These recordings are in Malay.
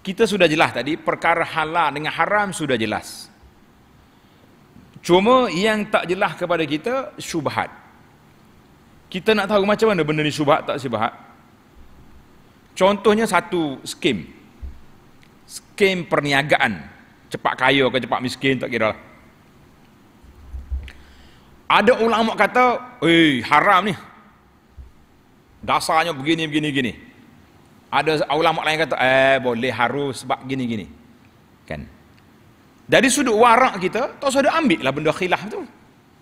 kita sudah jelas tadi perkara halal dengan haram sudah jelas cuma yang tak jelas kepada kita syubhat kita nak tahu macam mana benda ni syubhat tak syubhat contohnya satu skim skim perniagaan cepat kaya ke cepat miskin tak kira lah ada ulama kata, eh haram ni. Dasarnya begini, begini, begini ada ulama lain kata eh boleh harus sebab gini-gini kan dari sudut warak kita tak usah dia ambil lah benda khilaf tu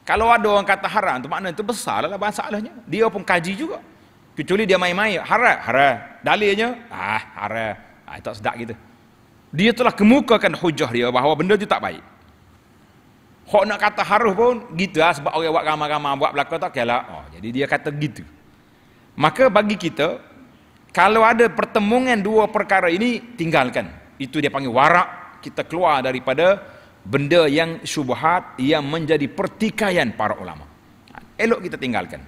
kalau ada orang kata haram tu makna tu besar lah bahasa alahnya dia pun kaji juga kecuali dia main-main haram haram dalilnya ah haram ah, tak sedap gitu dia telah kemukakan hujah dia bahawa benda tu tak baik Hak nak kata harus pun gitu lah sebab orang buat ramai-ramai buat belakang tak kelak. Oh, jadi dia kata gitu. Maka bagi kita kalau ada pertemuan dua perkara ini tinggalkan itu dia panggil warak kita keluar daripada benda yang syubhat yang menjadi pertikaian para ulama ha, elok kita tinggalkan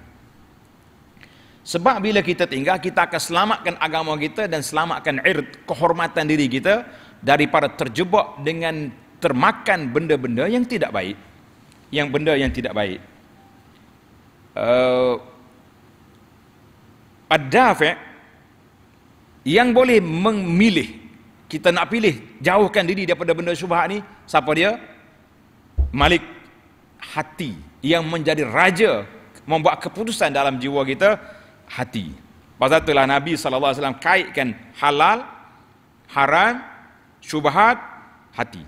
sebab bila kita tinggal kita akan selamatkan agama kita dan selamatkan irt kehormatan diri kita daripada terjebak dengan termakan benda-benda yang tidak baik yang benda yang tidak baik uh, ad-dafi' yang boleh memilih kita nak pilih jauhkan diri daripada benda syubhat ni siapa dia malik hati yang menjadi raja membuat keputusan dalam jiwa kita hati pasal itulah nabi sallallahu alaihi wasallam kaitkan halal haram syubhat hati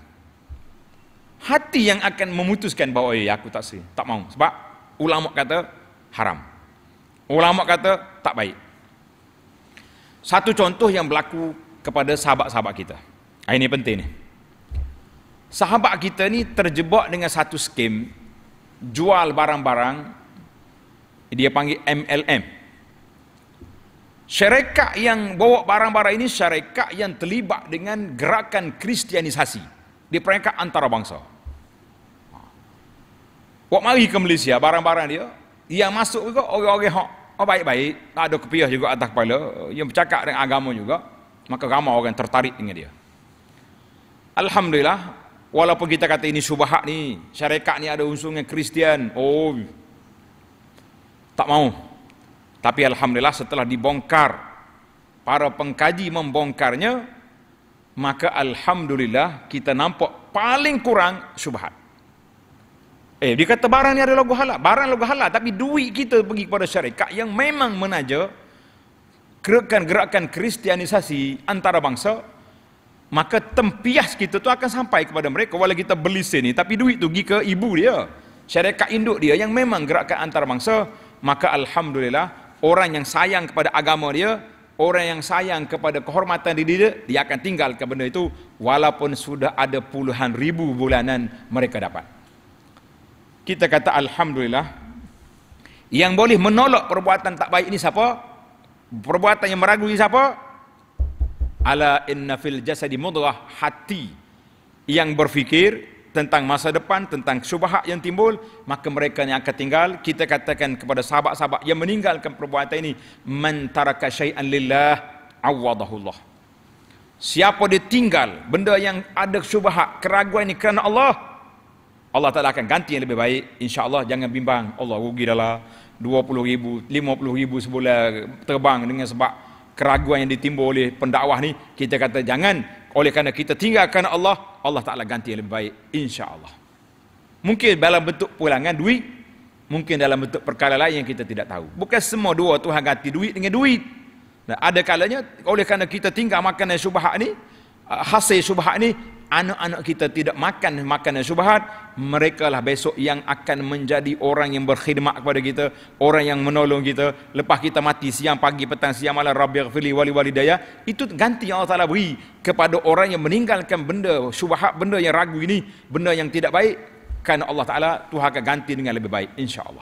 hati yang akan memutuskan bahawa ya aku tak sih tak mau sebab ulama kata haram ulama kata tak baik satu contoh yang berlaku kepada sahabat-sahabat kita. Ah, ini penting ni. Sahabat kita ni terjebak dengan satu skim jual barang-barang dia panggil MLM. Syarikat yang bawa barang-barang ini syarikat yang terlibat dengan gerakan kristianisasi di peringkat antarabangsa. Buat mari ke Malaysia barang-barang dia yang masuk juga orang-orang hak Oh baik-baik, tak ada kepiah juga atas kepala, yang bercakap dengan agama juga, maka ramai orang tertarik dengan dia. Alhamdulillah, walaupun kita kata ini subahat ni, syarikat ni ada unsur dengan Kristian, oh, tak mau. Tapi Alhamdulillah setelah dibongkar, para pengkaji membongkarnya, maka Alhamdulillah kita nampak paling kurang subahat. Eh, dia kata barang ni ada logo halal. Barang logo halal tapi duit kita pergi kepada syarikat yang memang menaja gerakan gerakan kristianisasi antara bangsa maka tempias kita tu akan sampai kepada mereka walaupun kita beli sini tapi duit tu pergi ke ibu dia syarikat induk dia yang memang gerakan antara bangsa maka alhamdulillah orang yang sayang kepada agama dia orang yang sayang kepada kehormatan diri dia dia akan tinggalkan benda itu walaupun sudah ada puluhan ribu bulanan mereka dapat kita kata alhamdulillah yang boleh menolak perbuatan tak baik ini siapa perbuatan yang meragui siapa ala inna fil jasadi mudghah hati yang berfikir tentang masa depan tentang subahak yang timbul maka mereka yang akan tinggal kita katakan kepada sahabat-sahabat yang meninggalkan perbuatan ini man taraka syai'an lillah awadahullah siapa dia tinggal benda yang ada subahak keraguan ini kerana Allah Allah Ta'ala akan ganti yang lebih baik insya Allah jangan bimbang Allah rugi dalam 20 ribu, 50 ribu sebulan terbang Dengan sebab keraguan yang ditimbul oleh pendakwah ni Kita kata jangan Oleh kerana kita tinggalkan Allah Allah Ta'ala ganti yang lebih baik insya Allah. Mungkin dalam bentuk pulangan duit Mungkin dalam bentuk perkara lain yang kita tidak tahu Bukan semua dua Tuhan ganti duit dengan duit Dan Ada kalanya Oleh kerana kita tinggal makanan subahat ni Hasil subahat ni anak-anak kita tidak makan makanan subahat mereka lah besok yang akan menjadi orang yang berkhidmat kepada kita, orang yang menolong kita. Lepas kita mati siang, pagi, petang, siang, malam, Rabbi Ghafili, Wali Wali Daya. Itu ganti yang Allah Ta'ala beri kepada orang yang meninggalkan benda, syubahat benda yang ragu ini, benda yang tidak baik. Kerana Allah Ta'ala, Tuhan akan ganti dengan lebih baik. InsyaAllah.